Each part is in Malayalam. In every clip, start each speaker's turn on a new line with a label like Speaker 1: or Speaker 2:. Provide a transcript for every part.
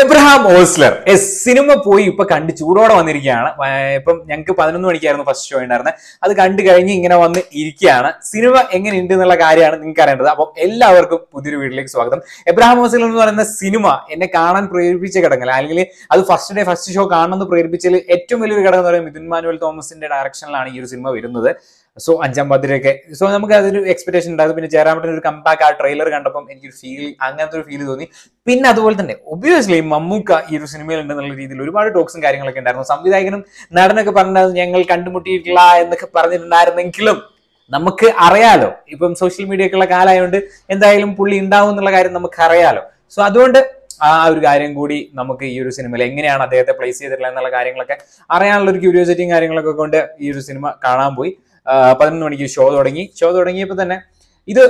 Speaker 1: എബ്രഹാം ഓസ്ലർ എസ് സിനിമ പോയി ഇപ്പൊ കണ്ട് ചൂടോടെ വന്നിരിക്കുകയാണ് ഇപ്പം ഞങ്ങൾക്ക് പതിനൊന്ന് മണിക്കായിരുന്നു ഫസ്റ്റ് ഷോ ഉണ്ടായിരുന്നത് അത് കണ്ടു കഴിഞ്ഞ് ഇങ്ങനെ വന്ന് ഇരിക്കുകയാണ് സിനിമ എങ്ങനെ ഉണ്ട് എന്നുള്ള കാര്യമാണ് നിങ്ങൾക്ക് അറിയേണ്ടത് അപ്പം എല്ലാവർക്കും പുതിയൊരു വീട്ടിലേക്ക് സ്വാഗതം എബ്രഹാം ഓസ്ലർ എന്ന് പറയുന്ന സിനിമ എന്നെ കാണാൻ പ്രേരിപ്പിച്ച ഘടകങ്ങൾ അല്ലെങ്കിൽ അത് ഫസ്റ്റ് ഡേ ഫസ്റ്റ് ഷോ കാണണമെന്ന് പ്രേരിപ്പിച്ചതിൽ ഏറ്റവും വലിയൊരു ഘടകം എന്ന് പറയുന്നത് മിഥുൻ മാനുവൽ തോമസിന്റെ ഡയറക്ഷനിലാണ് ഈ ഒരു സിനിമ വരുന്നത് സോ അഞ്ചാം പാതിരയൊക്കെ സോ നമുക്ക് അതൊരു എക്സ്പെക്ടേഷൻ ഉണ്ടായത് പിന്നെ ജയറാമട്ടിന് ഒരു കമ്പാക്ക് ആ ട്രെയിലർ കണ്ടപ്പോൾ എനിക്കൊരു ഫീൽ അങ്ങനത്തെ ഒരു ഫീൽ തോന്നി പിന്നെ അതുപോലെ തന്നെ ഒബ്വിയസ്ലി മമ്മൂക്ക ഈ ഒരു സിനിമയിൽ ഉണ്ടെന്നുള്ള രീതിയിൽ ഒരുപാട് ടോക്സും കാര്യങ്ങളൊക്കെ ഉണ്ടായിരുന്നു സംവിധായകനും നടനൊക്കെ പറഞ്ഞത് ഞങ്ങൾ കണ്ടുമുട്ടിയിട്ടില്ല എന്നൊക്കെ പറഞ്ഞിട്ടുണ്ടായിരുന്നെങ്കിലും നമുക്ക് അറിയാലോ ഇപ്പം സോഷ്യൽ മീഡിയ ഒക്കെയുള്ള കാലമായതുകൊണ്ട് എന്തായാലും പുള്ളി ഉണ്ടാവും എന്നുള്ള കാര്യം നമുക്ക് അറിയാലോ സോ അതുകൊണ്ട് ആ ഒരു കാര്യം കൂടി നമുക്ക് ഈ ഒരു സിനിമയിൽ എങ്ങനെയാണ് അദ്ദേഹത്തെ പ്ലേസ് ചെയ്തിട്ടുള്ളത് എന്നുള്ള കാര്യങ്ങളൊക്കെ അറിയാനുള്ള ഒരു ക്യൂരിയോസിറ്റിയും കാര്യങ്ങളൊക്കെ കൊണ്ട് ഈ ഒരു സിനിമ കാണാൻ പോയി പതിനൊന്ന് മണിക്ക് ഷോ തുടങ്ങി ഷോ തുടങ്ങിയപ്പോൾ തന്നെ ഇത്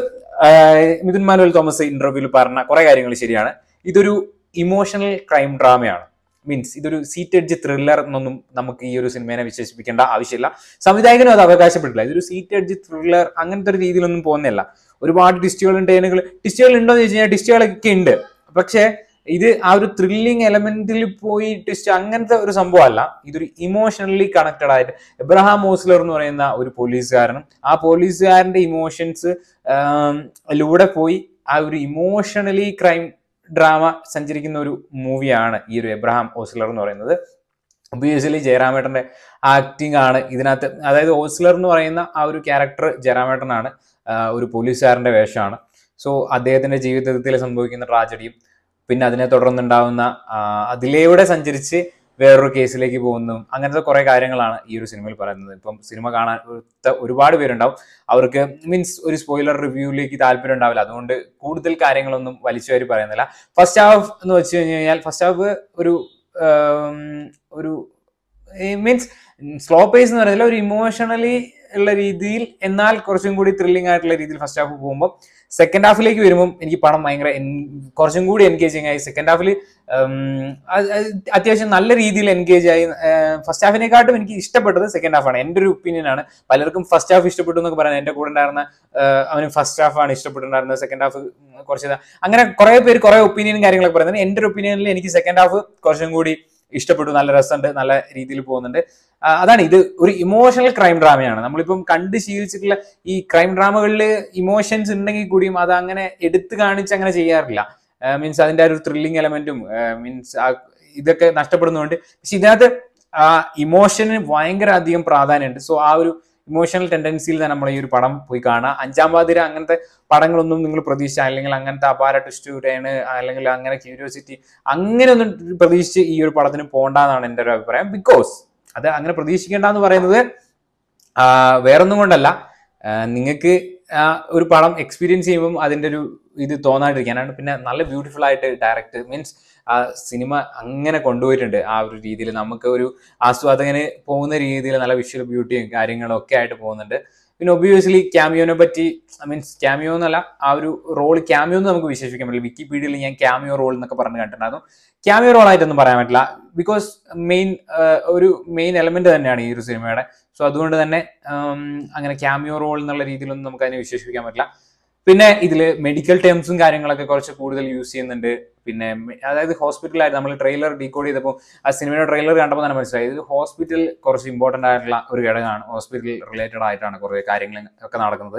Speaker 1: മിഥുൻ മാനുവൽ തോമസ് ഇന്റർവ്യൂവിൽ പറഞ്ഞ കുറെ കാര്യങ്ങൾ ശരിയാണ് ഇതൊരു ഇമോഷണൽ ക്രൈം ഡ്രാമയാണ് മീൻസ് ഇതൊരു സീറ്റ് എഡ്ജ് ത്രില്ലർ എന്നൊന്നും നമുക്ക് ഈ ഒരു സിനിമേനെ വിശേഷിപ്പിക്കേണ്ട ആവശ്യമില്ല സംവിധായകനും അത് അവകാശപ്പെട്ടില്ല ഇതൊരു സീറ്റ് എഡ്ജ് ത്രില്ലർ അങ്ങനത്തെ ഒരു രീതിയിലൊന്നും പോകുന്നില്ല ഒരുപാട് ടിസ്റ്റുകളും ട്രെയിനുകൾ ടിസ്റ്റുകൾ ഉണ്ടോ എന്ന് ചോദിച്ചു കഴിഞ്ഞാൽ ടിസ്റ്റുകളൊക്കെ ഉണ്ട് പക്ഷേ ഇത് ആ ഒരു ത്രില്ലിങ് എലമെന്റിൽ പോയി ട്വിസ്റ്റ് അങ്ങനത്തെ ഒരു സംഭവമല്ല ഇതൊരു ഇമോഷണലി കണക്റ്റഡ് ആയിട്ട് എബ്രഹാം മോസ്ലർ എന്ന് പറയുന്ന ഒരു പോലീസുകാരനും ആ പോലീസുകാരന്റെ ഇമോഷൻസ് ലൂടെ പോയി ആ ഒരു ഇമോഷണലി ക്രൈം ഡ്രാമ സഞ്ചരിക്കുന്ന ഒരു മൂവിയാണ് ഈ ഒരു എബ്രഹാം ഓസ്ലർ എന്ന് പറയുന്നത് ഒബിയസ്ലി ജയറാമേട്ടന്റെ ആക്ടിംഗ് ആണ് ഇതിനകത്ത് അതായത് ഓസ്ലർ എന്ന് പറയുന്ന ആ ഒരു ക്യാരക്ടർ ജയറാമേട്ടനാണ് ഒരു പോലീസുകാരന്റെ വേഷമാണ് സോ അദ്ദേഹത്തിന്റെ ജീവിതത്തിൽ സംഭവിക്കുന്ന ട്രാജഡിയും പിന്നെ അതിനെ തുടർന്നുണ്ടാവുന്ന അതിലൂടെ സഞ്ചരിച്ച് വേറൊരു കേസിലേക്ക് പോകുന്നു അങ്ങനത്തെ കുറെ കാര്യങ്ങളാണ് ഈ ഒരു സിനിമയിൽ പറയുന്നത് ഇപ്പം സിനിമ കാണാൻ ഒരുപാട് പേരുണ്ടാവും അവർക്ക് മീൻസ് ഒരു സ്പോയിലർ റിവ്യൂവിലേക്ക് താല്പര്യം ഉണ്ടാവില്ല അതുകൊണ്ട് കൂടുതൽ കാര്യങ്ങളൊന്നും വലിച്ചുകാരി പറയുന്നില്ല ഫസ്റ്റ് ഹാഫ് എന്ന് വെച്ച് കഴിഞ്ഞു കഴിഞ്ഞാൽ ഫസ്റ്റ് ഹാഫ് ഒരു ഒരു മീൻസ് സ്ലോ പേസ് എന്ന് പറയുന്നില്ല ഒരു ഇമോഷണലി ഉള്ള രീതിയിൽ എന്നാൽ കുറച്ചും കൂടി ത്രില്ലിംഗ് ആയിട്ടുള്ള രീതിയിൽ ഫസ്റ്റ് ഹാഫ് പോകുമ്പോൾ സെക്കൻഡ് ഹാഫിലേക്ക് വരുമ്പോൾ എനിക്ക് പണം ഭയങ്കര കുറച്ചും കൂടി എൻഗേജിങ് ആയി സെക്കൻഡ് ഹാഫിൽ അത്യാവശ്യം നല്ല രീതിയിൽ എൻഗേജ് ആയി ഫസ്റ്റ് ഹാഫിനെക്കാട്ടും എനിക്ക് ഇഷ്ടപ്പെട്ടത് സെക്കൻഡ് ഹാഫാണ് എൻ്റെ ഒരു ഒപ്പീനിയൻ ആണ് പലർക്കും ഫസ്റ്റ് ഹാഫ് ഇഷ്ടപ്പെട്ടു എന്നൊക്കെ പറയാൻ എൻ്റെ കൂടെ ഉണ്ടായിരുന്ന അവന് ഫസ്റ്റ് ഹാഫാണ് ഇഷ്ടപ്പെട്ടുണ്ടായിരുന്നത് സെക്കൻഡ് ഹാഫ് കുറച്ച് അങ്ങനെ കുറേ പേര് കുറേ ഒപ്പീനിയനും കാര്യങ്ങളൊക്കെ പറയുന്നത് എൻ്റെ ഒരു ഒപ്പീനിയനിൽ എനിക്ക് സെക്കൻഡ് ഹാഫ് കുറച്ചും കൂടി ഇഷ്ടപ്പെട്ടു നല്ല രസമുണ്ട് നല്ല രീതിയിൽ പോകുന്നുണ്ട് അതാണ് ഇത് ഒരു ഇമോഷണൽ ക്രൈം ഡ്രാമയാണ് നമ്മളിപ്പം കണ്ട് ശീലിച്ചിട്ടുള്ള ഈ ക്രൈം ഡ്രാമകളിൽ ഇമോഷൻസ് ഉണ്ടെങ്കിൽ കൂടിയും അത് അങ്ങനെ എടുത്തു കാണിച്ച് അങ്ങനെ ചെയ്യാറില്ല മീൻസ് അതിന്റെ ഒരു ത്രില്ലിംഗ് എലമെന്റും മീൻസ് ഇതൊക്കെ നഷ്ടപ്പെടുന്നുണ്ട് പക്ഷെ ഇതിനകത്ത് ആ ഇമോഷന് ഭയങ്കര അധികം പ്രാധാന്യമുണ്ട് സോ ആ ഒരു ഇമോഷണൽ ടെൻഡൻസിയിൽ തന്നെ നമ്മൾ ഈ ഒരു പടം പോയി കാണാം അഞ്ചാം പാതിര അങ്ങനത്തെ പടങ്ങളൊന്നും നിങ്ങൾ പ്രതീക്ഷിച്ച അല്ലെങ്കിൽ അങ്ങനത്തെ അപാര ട്വിസ്റ്റ് അല്ലെങ്കിൽ അങ്ങനെ ക്യൂരിയോസിറ്റി അങ്ങനെയൊന്നും പ്രതീക്ഷിച്ച് ഈ ഒരു പടത്തിന് പോകണ്ടെന്നാണ് എൻ്റെ ഒരു അഭിപ്രായം ബിക്കോസ് അത് അങ്ങനെ പ്രതീക്ഷിക്കേണ്ടെന്ന് എന്ന് പറയുന്നത് വേറൊന്നും കൊണ്ടല്ല നിങ്ങൾക്ക് ആ ഒരു പടം എക്സ്പീരിയൻസ് ചെയ്യുമ്പോൾ അതിൻ്റെ ഒരു ഇത് തോന്നാണ്ടിരിക്കാനാണ് പിന്നെ നല്ല ബ്യൂട്ടിഫുൾ ആയിട്ട് ഡയറക്റ്റ് മീൻസ് ആ സിനിമ അങ്ങനെ കൊണ്ടുപോയിട്ടുണ്ട് ആ ഒരു രീതിയിൽ നമുക്ക് ഒരു ആസ്വാദകന് പോകുന്ന രീതിയിൽ നല്ല വിഷ്വൽ ബ്യൂട്ടിയും കാര്യങ്ങളും ഒക്കെ ആയിട്ട് പോകുന്നുണ്ട് പിന്നെ ഒബിയസ്ലി ക്യാമിയോനെ പറ്റി ഐ മീൻസ് ക്യാമിയോ എന്നല്ല ആ ഒരു റോൾ ക്യാമിയോ എന്ന് നമുക്ക് വിശേഷിക്കാൻ പറ്റില്ല വിക്കിപീഡിയയിൽ ഞാൻ ക്യാമിയോ റോൾ എന്നൊക്കെ പറഞ്ഞ് കണ്ടിട്ടുണ്ടായിരുന്നു ക്യാമിയോ റോൾ ആയിട്ടൊന്നും പറയാൻ പറ്റില്ല ബിക്കോസ് മെയിൻ ഒരു മെയിൻ എലമെന്റ് തന്നെയാണ് ഈ ഒരു സിനിമയുടെ സോ അതുകൊണ്ട് തന്നെ അങ്ങനെ ക്യാമിയോ റോൾ എന്നുള്ള രീതിയിലൊന്നും നമുക്ക് അതിനെ വിശേഷിപ്പിക്കാൻ പറ്റില്ല പിന്നെ ഇതിൽ മെഡിക്കൽ ടേംസും കാര്യങ്ങളൊക്കെ കുറച്ച് കൂടുതൽ യൂസ് ചെയ്യുന്നുണ്ട് പിന്നെ അതായത് ഹോസ്പിറ്റലായിരുന്നു നമ്മൾ ട്രെയിലർ ഡീകോഡ് ചെയ്തപ്പോൾ ആ സിനിമയുടെ ട്രെയിലർ കണ്ടപ്പോൾ തന്നെ മനസ്സിലായി ഇത് ഹോസ്പിറ്റൽ കുറച്ച് ഇമ്പോർട്ടൻ്റ് ആയിട്ടുള്ള ഒരു ഘടകമാണ് ഹോസ്പിറ്റൽ റിലേറ്റഡ് ആയിട്ടാണ് കുറേ കാര്യങ്ങൾ ഒക്കെ നടക്കുന്നത്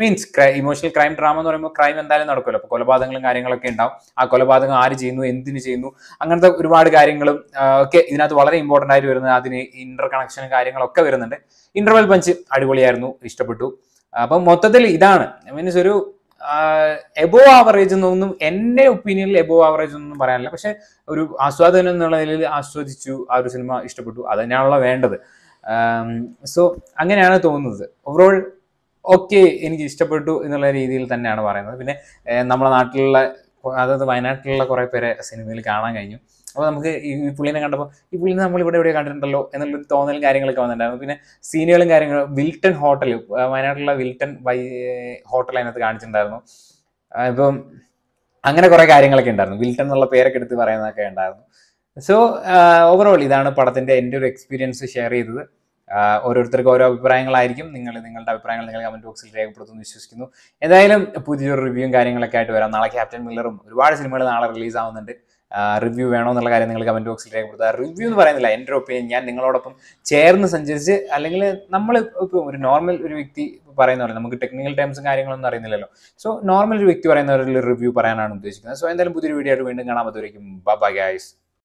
Speaker 1: മീൻസ് ഇമോഷണൽ ക്രൈം ഡ്രാമ എന്ന് പറയുമ്പോൾ ക്രൈം എന്തായാലും നടക്കുമല്ലോ അപ്പോൾ കൊലപാതകങ്ങളും കാര്യങ്ങളൊക്കെ ഉണ്ടാവും ആ കൊലപാതകം ആര് ചെയ്യുന്നു എന്തിനു ചെയ്യുന്നു അങ്ങനത്തെ ഒരുപാട് കാര്യങ്ങളും ഒക്കെ ഇതിനകത്ത് വളരെ ഇമ്പോർട്ടൻ്റ് ആയിട്ട് വരുന്നത് അതിന് ഇന്റർ കണക്ഷനും കാര്യങ്ങളൊക്കെ വരുന്നുണ്ട് ഇന്റർവെൽ പഞ്ച് അടിപൊളിയായിരുന്നു ഇഷ്ടപ്പെട്ടു അപ്പം മൊത്തത്തിൽ ഇതാണ് മീൻസ് ഒരു എബോ ആവറേജ് എന്നൊന്നും എന്റെ ഒപ്പീനിയനിൽ എബോ ആവറേജ് എന്നൊന്നും പറയാനില്ല പക്ഷെ ഒരു ആസ്വാദനം എന്നുള്ള നിലയിൽ ആസ്വദിച്ചു ആ ഒരു സിനിമ ഇഷ്ടപ്പെട്ടു അത് തന്നെയാണല്ലോ വേണ്ടത് സോ അങ്ങനെയാണ് തോന്നുന്നത് ഓവറോൾ ഓക്കെ എനിക്ക് ഇഷ്ടപ്പെട്ടു എന്നുള്ള രീതിയിൽ തന്നെയാണ് പറയുന്നത് പിന്നെ നമ്മുടെ നാട്ടിലുള്ള അതായത് വയനാട്ടിലുള്ള കുറേ പേരെ സിനിമയിൽ കാണാൻ കഴിഞ്ഞു അപ്പോൾ നമുക്ക് ഈ പുള്ളിനെ കണ്ടപ്പോൾ ഈ പുള്ളിനെ നമ്മൾ ഇവിടെ എവിടെ കണ്ടിട്ടുണ്ടല്ലോ എന്നുള്ളൊരു തോന്നലും കാര്യങ്ങളൊക്കെ വന്നിട്ടുണ്ടായിരുന്നു പിന്നെ സീനുകളും കാര്യങ്ങളും വിൽട്ടൺ ഹോട്ടൽ വയനാട്ടിലുള്ള വിൽട്ടൺ വൈ ഹോട്ടൽ അതിനകത്ത് കാണിച്ചിട്ടുണ്ടായിരുന്നു ഇപ്പം അങ്ങനെ കുറേ കാര്യങ്ങളൊക്കെ ഉണ്ടായിരുന്നു വിൽട്ടൺ എന്നുള്ള പേരൊക്കെ എടുത്ത് പറയുന്നതൊക്കെ ഉണ്ടായിരുന്നു സോ ഓവറോൾ ഇതാണ് പടത്തിൻ്റെ എൻ്റെ ഒരു എക്സ്പീരിയൻസ് ഷെയർ ചെയ്തത് ഓരോരുത്തർക്കും ഓരോ അഭിപ്രായങ്ങളായിരിക്കും നിങ്ങൾ നിങ്ങളുടെ അഭിപ്രായങ്ങൾ നിങ്ങൾ കമന്റ് ബോക്സിൽ രേഖപ്പെടുത്തുമെന്ന് വിശ്വസിക്കുന്നു എന്തായാലും പുതിയൊരു റിവ്യൂവും കാര്യങ്ങളൊക്കെ ആയിട്ട് വരാം നാളെ ക്യാപ്റ്റൻ മില്ലറും ഒരുപാട് സിനിമകൾ നാളെ റിലീസ് ആവുന്നുണ്ട് റിവ്യൂ വേണോ എന്നുള്ള കാര്യം നിങ്ങൾ കമന്റ് ബോക്സിൽ രേഖപ്പെടുത്തുക റിവ്യൂ എന്ന് പറയുന്നില്ല എൻ്റെ ഒരു ഒപ്പീനിയൻ ഞാൻ നിങ്ങളോടൊപ്പം ചേർന്ന് സഞ്ചരിച്ച് അല്ലെങ്കിൽ നമ്മൾ ഇപ്പോൾ ഒരു നോർമൽ ഒരു വ്യക്തി പറയുന്ന പോലെ നമുക്ക് ടെക്നിക്കൽ ടേംസും കാര്യങ്ങളൊന്നും അറിയുന്നില്ലല്ലോ സോ നോർമൽ ഒരു വ്യക്തി പറയുന്ന ഒരു റിവ്യൂ പറയാനാണ് ഉദ്ദേശിക്കുന്നത് സോ എന്തായാലും പുതിയൊരു വീഡിയോ ആയിട്ട് വീണ്ടും കാണാൻ പറ്റുമായിരിക്കും ബൈ ഗൈസ്